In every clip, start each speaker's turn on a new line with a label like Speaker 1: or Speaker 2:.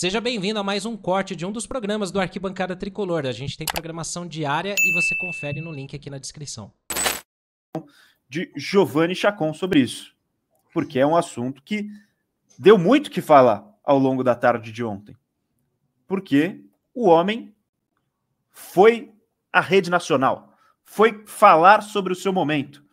Speaker 1: Seja bem-vindo a mais um corte de um dos programas do Arquibancada Tricolor. A gente tem programação diária e você confere no link aqui na descrição.
Speaker 2: De Giovanni Chacon sobre isso, porque é um assunto que deu muito que falar ao longo da tarde de ontem. Porque o homem foi à rede nacional, foi falar sobre o seu momento.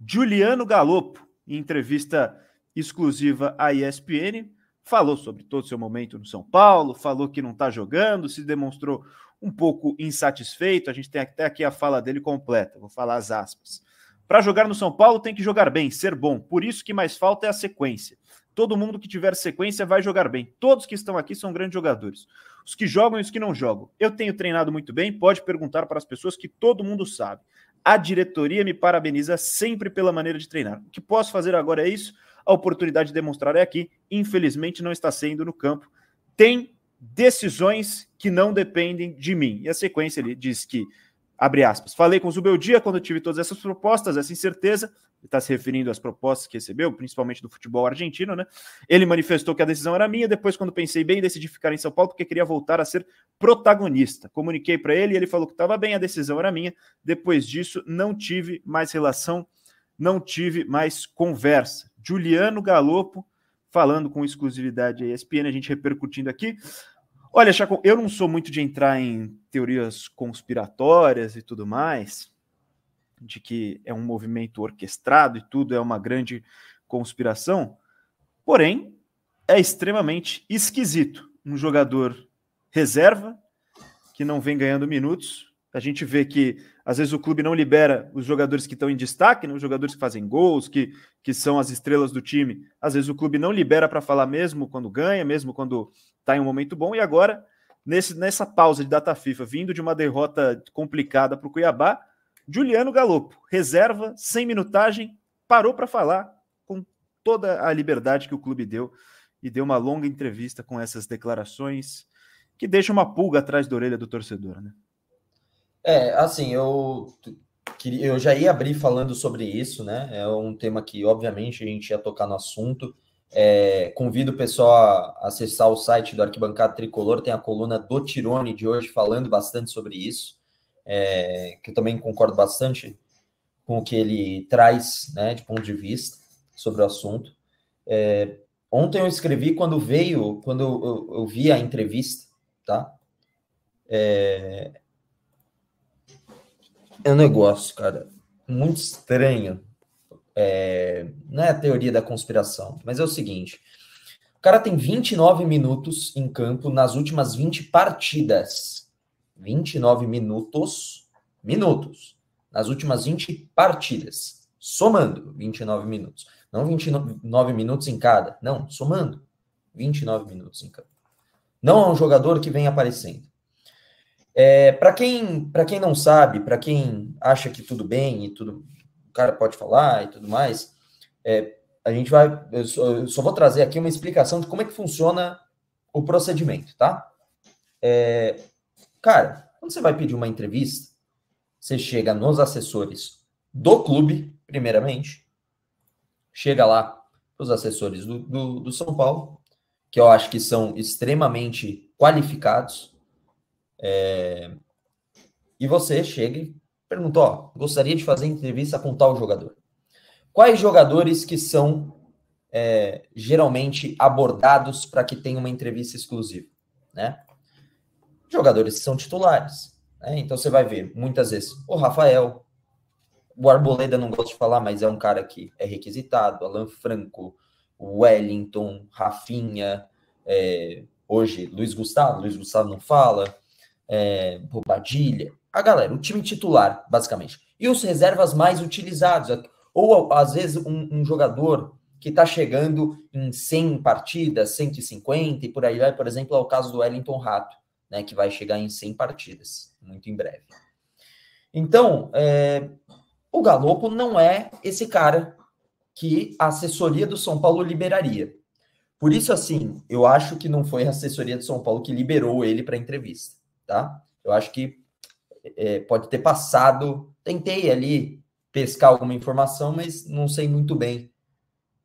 Speaker 2: Juliano Galopo, em entrevista exclusiva à ESPN, falou sobre todo o seu momento no São Paulo, falou que não está jogando, se demonstrou um pouco insatisfeito. A gente tem até aqui a fala dele completa, vou falar as aspas. Para jogar no São Paulo tem que jogar bem, ser bom. Por isso que mais falta é a sequência. Todo mundo que tiver sequência vai jogar bem. Todos que estão aqui são grandes jogadores. Os que jogam e os que não jogam. Eu tenho treinado muito bem, pode perguntar para as pessoas que todo mundo sabe. A diretoria me parabeniza sempre pela maneira de treinar. O que posso fazer agora é isso? A oportunidade de demonstrar é aqui, infelizmente não está sendo no campo. Tem decisões que não dependem de mim. E a sequência ele diz que abre aspas. Falei com o Zubeldia quando tive todas essas propostas, essa incerteza. Ele está se referindo às propostas que recebeu, principalmente do futebol argentino, né? Ele manifestou que a decisão era minha. Depois, quando pensei bem, decidi ficar em São Paulo porque queria voltar a ser protagonista. Comuniquei para ele, ele falou que estava bem, a decisão era minha. Depois disso, não tive mais relação, não tive mais conversa. Juliano Galopo, falando com exclusividade a ESPN, a gente repercutindo aqui. Olha, Chacon, eu não sou muito de entrar em teorias conspiratórias e tudo mais, de que é um movimento orquestrado e tudo é uma grande conspiração. Porém, é extremamente esquisito um jogador reserva que não vem ganhando minutos a gente vê que às vezes o clube não libera os jogadores que estão em destaque, né? os jogadores que fazem gols, que, que são as estrelas do time. Às vezes o clube não libera para falar mesmo quando ganha, mesmo quando está em um momento bom. E agora, nesse, nessa pausa de data FIFA, vindo de uma derrota complicada para o Cuiabá, Juliano Galopo, reserva, sem minutagem, parou para falar com toda a liberdade que o clube deu e deu uma longa entrevista com essas declarações que deixa uma pulga atrás da orelha do torcedor, né?
Speaker 1: É, assim, eu queria, eu já ia abrir falando sobre isso, né? É um tema que, obviamente, a gente ia tocar no assunto. É, convido o pessoal a acessar o site do Arquibancada Tricolor, tem a coluna do Tirone de hoje falando bastante sobre isso, é, que eu também concordo bastante com o que ele traz, né, de ponto de vista sobre o assunto. É, ontem eu escrevi quando veio, quando eu, eu, eu vi a entrevista, tá? É, é um negócio, cara, muito estranho. É, não é a teoria da conspiração, mas é o seguinte: o cara tem 29 minutos em campo nas últimas 20 partidas. 29 minutos, minutos, nas últimas 20 partidas, somando 29 minutos. Não 29 minutos em cada, não, somando 29 minutos em campo. Não é um jogador que vem aparecendo. É, para quem, para quem não sabe, para quem acha que tudo bem e tudo, o cara pode falar e tudo mais, é, a gente vai, eu só, eu só, vou trazer aqui uma explicação de como é que funciona o procedimento, tá? É, cara, quando você vai pedir uma entrevista, você chega nos assessores do clube, primeiramente, chega lá os assessores do, do, do São Paulo, que eu acho que são extremamente qualificados, é... E você chega e pergunta: ó, gostaria de fazer entrevista com tal jogador. Quais jogadores que são é, geralmente abordados para que tenha uma entrevista exclusiva? Né? Jogadores que são titulares. Né? Então você vai ver muitas vezes o Rafael, o Arboleda não gosto de falar, mas é um cara que é requisitado, Alan Franco, Wellington, Rafinha, é, hoje Luiz Gustavo, Luiz Gustavo não fala, é, Bobadilha, a galera, o time titular, basicamente. E os reservas mais utilizados, é, ou às vezes um, um jogador que está chegando em 100 partidas, 150 e por aí vai, por exemplo, é o caso do Wellington Rato, né, que vai chegar em 100 partidas, muito em breve. Então, é, o Galopo não é esse cara que a assessoria do São Paulo liberaria. Por isso, assim, eu acho que não foi a assessoria do São Paulo que liberou ele para entrevista tá? Eu acho que é, pode ter passado. Tentei ali pescar alguma informação, mas não sei muito bem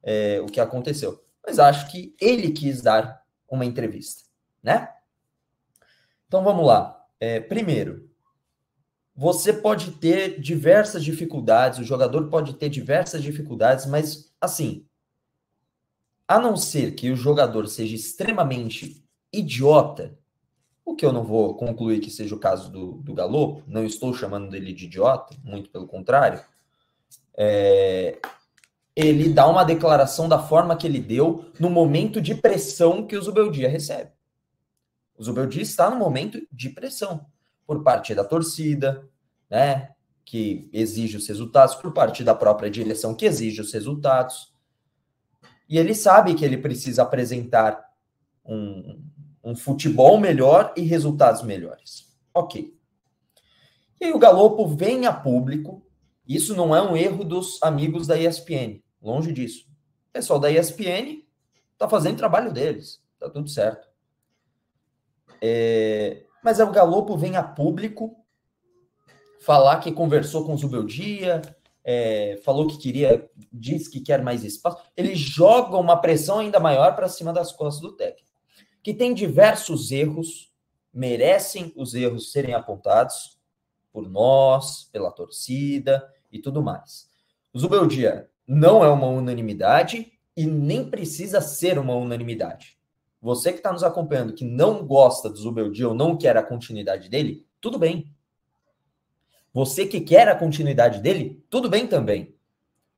Speaker 1: é, o que aconteceu. Mas acho que ele quis dar uma entrevista, né? Então vamos lá. É, primeiro, você pode ter diversas dificuldades, o jogador pode ter diversas dificuldades, mas assim, a não ser que o jogador seja extremamente idiota, o que eu não vou concluir que seja o caso do, do Galo, não estou chamando ele de idiota, muito pelo contrário. É, ele dá uma declaração da forma que ele deu no momento de pressão que o Zubeldia recebe. O Zubeldia está no momento de pressão por parte da torcida, né, que exige os resultados, por parte da própria direção que exige os resultados. E ele sabe que ele precisa apresentar um, um futebol melhor e resultados melhores. Ok. E aí o Galopo vem a público. Isso não é um erro dos amigos da ESPN, longe disso. O pessoal da ESPN está fazendo o trabalho deles, está tudo certo. É... Mas é o Galopo vem a público falar que conversou com o Zubeldia, é... falou que queria, diz que quer mais espaço. Ele joga uma pressão ainda maior para cima das costas do técnico que tem diversos erros, merecem os erros serem apontados por nós, pela torcida e tudo mais. Zubeldia não é uma unanimidade e nem precisa ser uma unanimidade. Você que está nos acompanhando, que não gosta do Zubeldia ou não quer a continuidade dele, tudo bem. Você que quer a continuidade dele, tudo bem também.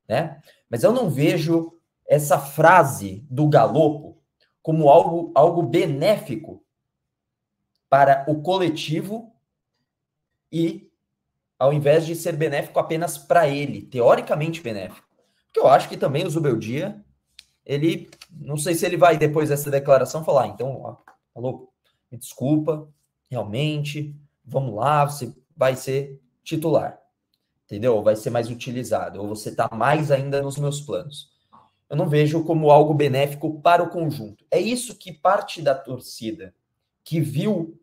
Speaker 1: Né? Mas eu não vejo essa frase do Galopo como algo, algo benéfico para o coletivo e ao invés de ser benéfico apenas para ele, teoricamente benéfico. Porque eu acho que também o Zubeldia, ele, não sei se ele vai depois dessa declaração falar, ah, então, falou, tá me desculpa, realmente, vamos lá, você vai ser titular, entendeu? Vai ser mais utilizado, ou você está mais ainda nos meus planos eu não vejo como algo benéfico para o conjunto. É isso que parte da torcida, que viu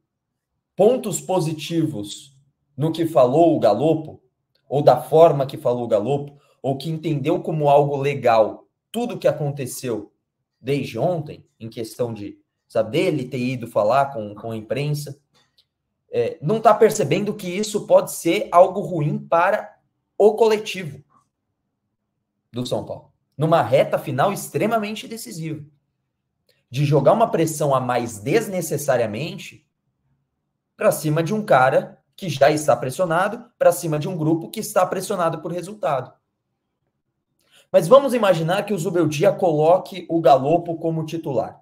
Speaker 1: pontos positivos no que falou o Galopo, ou da forma que falou o Galopo, ou que entendeu como algo legal tudo que aconteceu desde ontem, em questão de sabe, dele ter ido falar com, com a imprensa, é, não está percebendo que isso pode ser algo ruim para o coletivo do São Paulo numa reta final extremamente decisiva. De jogar uma pressão a mais desnecessariamente para cima de um cara que já está pressionado, para cima de um grupo que está pressionado por resultado. Mas vamos imaginar que o Zubeldia coloque o Galopo como titular.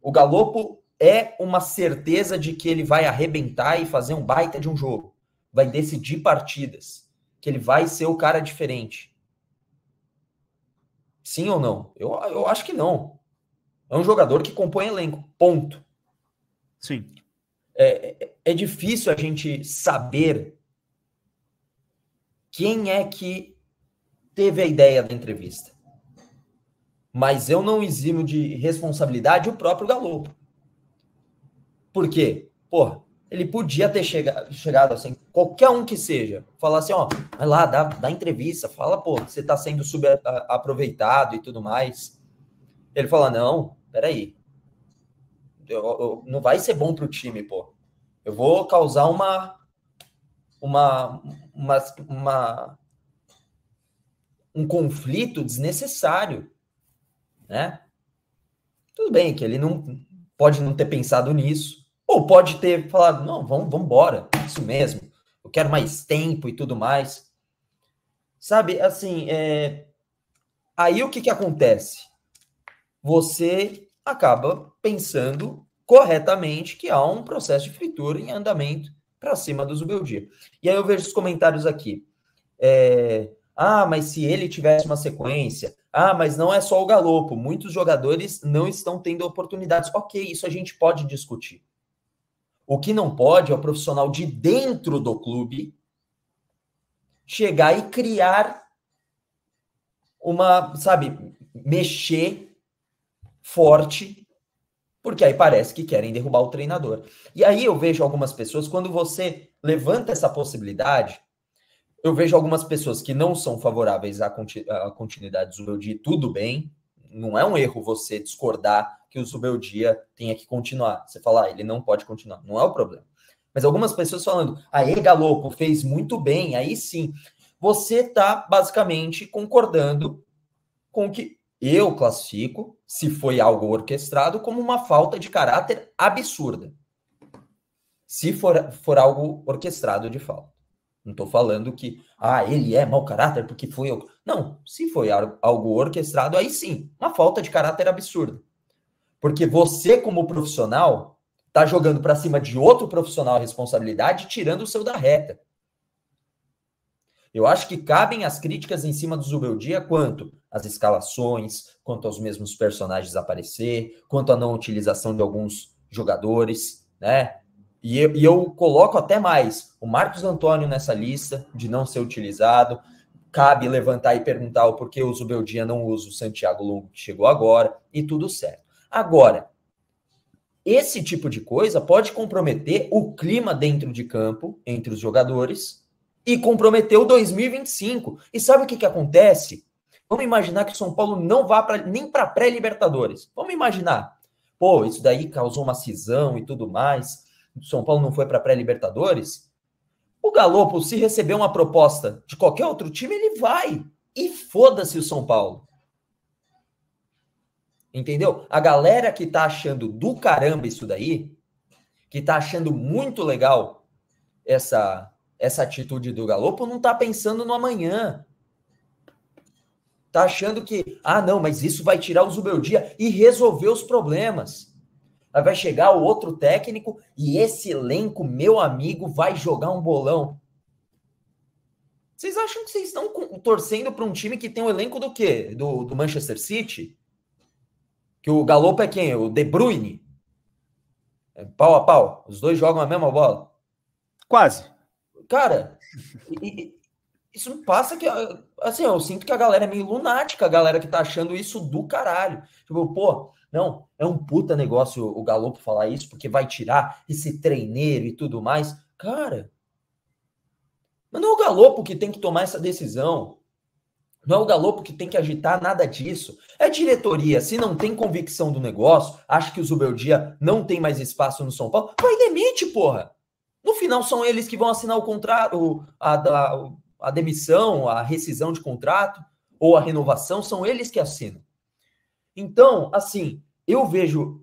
Speaker 1: O Galopo é uma certeza de que ele vai arrebentar e fazer um baita de um jogo. Vai decidir partidas. Que ele vai ser o cara diferente. Sim ou não? Eu, eu acho que não. É um jogador que compõe elenco. Ponto. Sim. É, é, é difícil a gente saber quem é que teve a ideia da entrevista. Mas eu não eximo de responsabilidade o próprio Galo. Por quê? Porra, ele podia ter chegado, chegado assim, qualquer um que seja, falar assim, ó, vai lá, dá, dá entrevista, fala, pô, você tá sendo subaproveitado e tudo mais. Ele fala, não, peraí, eu, eu, não vai ser bom pro time, pô. Eu vou causar uma, uma, uma, uma um conflito desnecessário, né? Tudo bem que ele não pode não ter pensado nisso, ou pode ter falado, não, vamos, vamos embora, isso mesmo, eu quero mais tempo e tudo mais. Sabe, assim, é... aí o que, que acontece? Você acaba pensando corretamente que há um processo de fritura em andamento para cima do Zubeldia. E aí eu vejo os comentários aqui. É, ah, mas se ele tivesse uma sequência. Ah, mas não é só o galopo. Muitos jogadores não estão tendo oportunidades. Ok, isso a gente pode discutir. O que não pode é o profissional de dentro do clube chegar e criar uma, sabe, mexer forte, porque aí parece que querem derrubar o treinador. E aí eu vejo algumas pessoas, quando você levanta essa possibilidade, eu vejo algumas pessoas que não são favoráveis à, continuidade do Zubeldi, tudo bem, não é um erro você discordar que o dia tenha que continuar. Você fala, ah, ele não pode continuar. Não é o problema. Mas algumas pessoas falando, aí ah, Galopo é fez muito bem, aí sim. Você está basicamente concordando com o que eu classifico, se foi algo orquestrado, como uma falta de caráter absurda. Se for, for algo orquestrado de falta. Não estou falando que, ah, ele é mau caráter porque foi eu. Não, se foi algo orquestrado, aí sim, uma falta de caráter absurda. Porque você, como profissional, está jogando para cima de outro profissional a responsabilidade, tirando o seu da reta. Eu acho que cabem as críticas em cima do Zubeldia quanto às escalações, quanto aos mesmos personagens aparecer, quanto à não utilização de alguns jogadores, né? E eu, e eu, coloco até mais o Marcos Antônio nessa lista de não ser utilizado. Cabe levantar e perguntar o porquê o Zubeldia não usa o Santiago Longo, que chegou agora, e tudo certo. Agora, esse tipo de coisa pode comprometer o clima dentro de campo entre os jogadores e comprometer o 2025. E sabe o que, que acontece? Vamos imaginar que o São Paulo não vá pra, nem para pré-Libertadores. Vamos imaginar. Pô, isso daí causou uma cisão e tudo mais. O São Paulo não foi para pré-Libertadores. O Galopo, se receber uma proposta de qualquer outro time, ele vai. E foda-se o São Paulo. Entendeu? A galera que tá achando do caramba isso daí, que tá achando muito legal essa essa atitude do Galopo, não tá pensando no amanhã. Tá achando que, ah, não, mas isso vai tirar o Zubeldia e resolver os problemas. Aí vai chegar o outro técnico e esse elenco, meu amigo, vai jogar um bolão. Vocês acham que vocês estão torcendo para um time que tem o um elenco do quê? Do, do Manchester City? Que o Galopo é quem? O De Bruyne? É pau a pau. Os dois jogam a mesma bola. Quase. Cara, isso não passa que. Assim, eu sinto que a galera é meio lunática, a galera que tá achando isso do caralho. Tipo, pô, não, é um puta negócio o Galopo falar isso, porque vai tirar esse treineiro e tudo mais. Cara, mas não é o Galopo que tem que tomar essa decisão. Não é o Galopo que tem que agitar nada disso. É diretoria. Se não tem convicção do negócio, acha que o Zubeldia não tem mais espaço no São Paulo, vai demite, porra. No final são eles que vão assinar o contrato, a, a, a demissão, a rescisão de contrato ou a renovação, são eles que assinam. Então, assim, eu vejo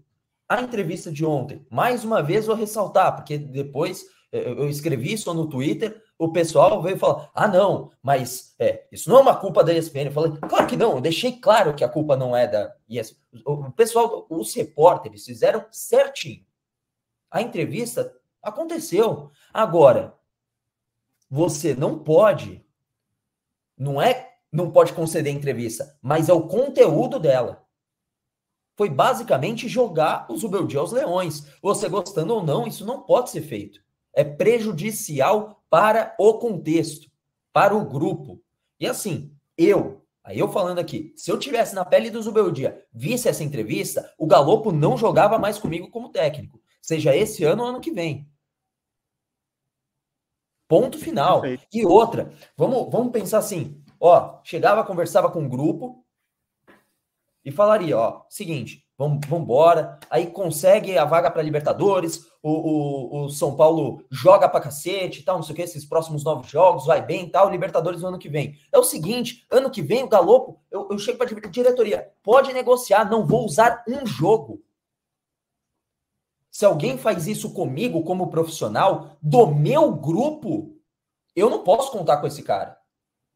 Speaker 1: a entrevista de ontem, mais uma vez vou ressaltar, porque depois eh, eu escrevi isso no Twitter, o pessoal veio falar: ah, não, mas é, isso não é uma culpa da ESPN. Eu falei: claro que não, eu deixei claro que a culpa não é da ESPN. O pessoal, os repórteres fizeram certinho. A entrevista aconteceu. Agora, você não pode, não é não pode conceder entrevista, mas é o conteúdo dela. Foi basicamente jogar o Zubeldia aos leões. Você gostando ou não, isso não pode ser feito. É prejudicial para o contexto, para o grupo. E assim, eu, aí eu falando aqui, se eu tivesse na pele do Zubeldia, visse essa entrevista, o Galopo não jogava mais comigo como técnico, seja esse ano ou ano que vem. Ponto final. Perfeito. E outra, vamos, vamos pensar assim, ó, chegava, conversava com o grupo e falaria, ó, seguinte, vamos embora, aí consegue a vaga para Libertadores, o, o, o São Paulo joga pra cacete e tal, não sei o que, esses próximos nove jogos, vai bem e tal, Libertadores no ano que vem. É o seguinte, ano que vem o Galopo, eu, eu chego pra diretoria, pode negociar, não vou usar um jogo. Se alguém faz isso comigo como profissional, do meu grupo, eu não posso contar com esse cara.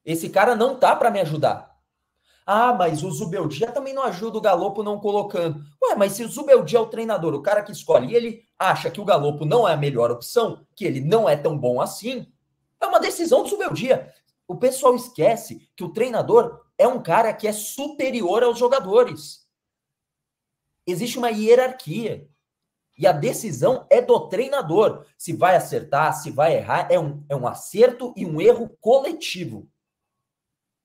Speaker 1: Esse cara não tá para me ajudar. Ah, mas o Zubeldia também não ajuda o Galopo não colocando. Ué, mas se o Zubeldia é o treinador, o cara que escolhe, e ele acha que o Galopo não é a melhor opção, que ele não é tão bom assim, é uma decisão do Zubeldia. O pessoal esquece que o treinador é um cara que é superior aos jogadores. Existe uma hierarquia. E a decisão é do treinador. Se vai acertar, se vai errar, é um, é um acerto e um erro coletivo.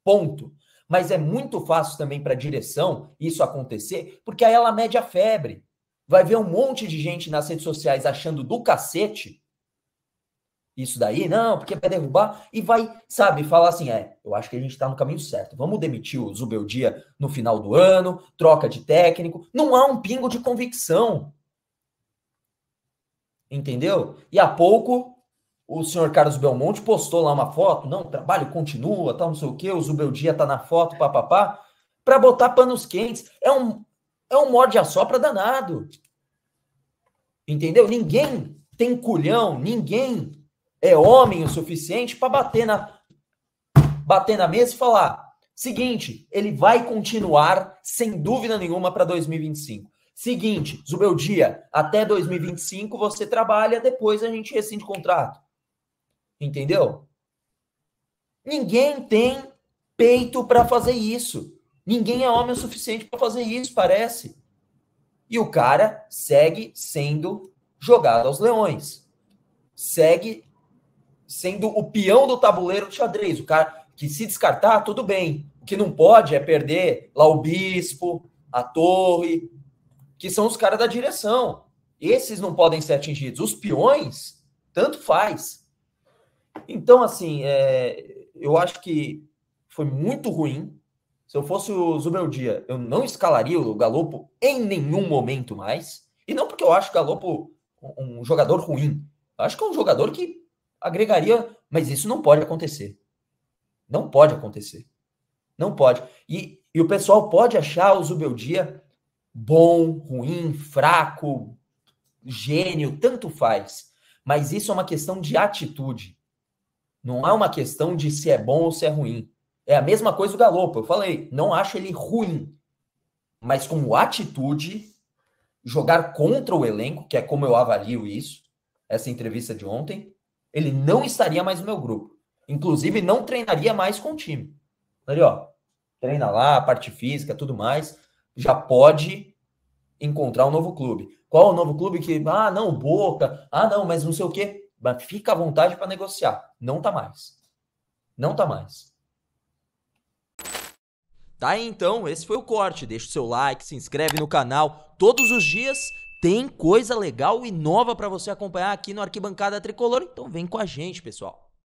Speaker 1: Ponto mas é muito fácil também para a direção isso acontecer, porque aí ela mede a febre. Vai ver um monte de gente nas redes sociais achando do cacete isso daí, não, porque vai derrubar, e vai, sabe, falar assim: é, eu acho que a gente está no caminho certo. Vamos demitir o Zubeldia no final do ano, troca de técnico. Não há um pingo de convicção. Entendeu? E a pouco o senhor Carlos Belmonte postou lá uma foto, não, o trabalho continua, tal, não sei o quê, o Zubeldia tá na foto, papapá, para botar panos quentes. É um, é um morde a sopra danado. Entendeu? Ninguém tem culhão, ninguém é homem o suficiente para bater na bater na mesa e falar: seguinte, ele vai continuar sem dúvida nenhuma para 2025. Seguinte, Zubeldia, até 2025 você trabalha, depois a gente rescinde contrato. Entendeu? Ninguém tem peito para fazer isso. Ninguém é homem o suficiente para fazer isso, parece. E o cara segue sendo jogado aos leões. Segue sendo o peão do tabuleiro de xadrez. O cara que se descartar, tudo bem. O que não pode é perder lá o bispo, a torre, que são os caras da direção. Esses não podem ser atingidos. Os peões, tanto faz. Então, assim, é, eu acho que foi muito ruim. Se eu fosse o Zubeldia, eu não escalaria o Galopo em nenhum momento mais. E não porque eu acho o Galopo um jogador ruim. Eu acho que é um jogador que agregaria, mas isso não pode acontecer. Não pode acontecer. Não pode. E, e o pessoal pode achar o Zubeldia bom, ruim, fraco, gênio, tanto faz. Mas isso é uma questão de atitude. Não é uma questão de se é bom ou se é ruim. É a mesma coisa do Galopo. Eu falei, não acho ele ruim. Mas como atitude, jogar contra o elenco, que é como eu avalio isso, essa entrevista de ontem, ele não estaria mais no meu grupo. Inclusive, não treinaria mais com o time. Ali, ó, treina lá, a parte física, tudo mais. Já pode encontrar um novo clube. Qual é o novo clube que. Ah, não, Boca. Ah, não, mas não sei o quê. Mas fica à vontade para negociar. Não tá mais. Não tá mais. Tá aí então, esse foi o corte. Deixa o seu like, se inscreve no canal. Todos os dias tem coisa legal e nova para você acompanhar aqui no Arquibancada Tricolor. Então vem com a gente, pessoal.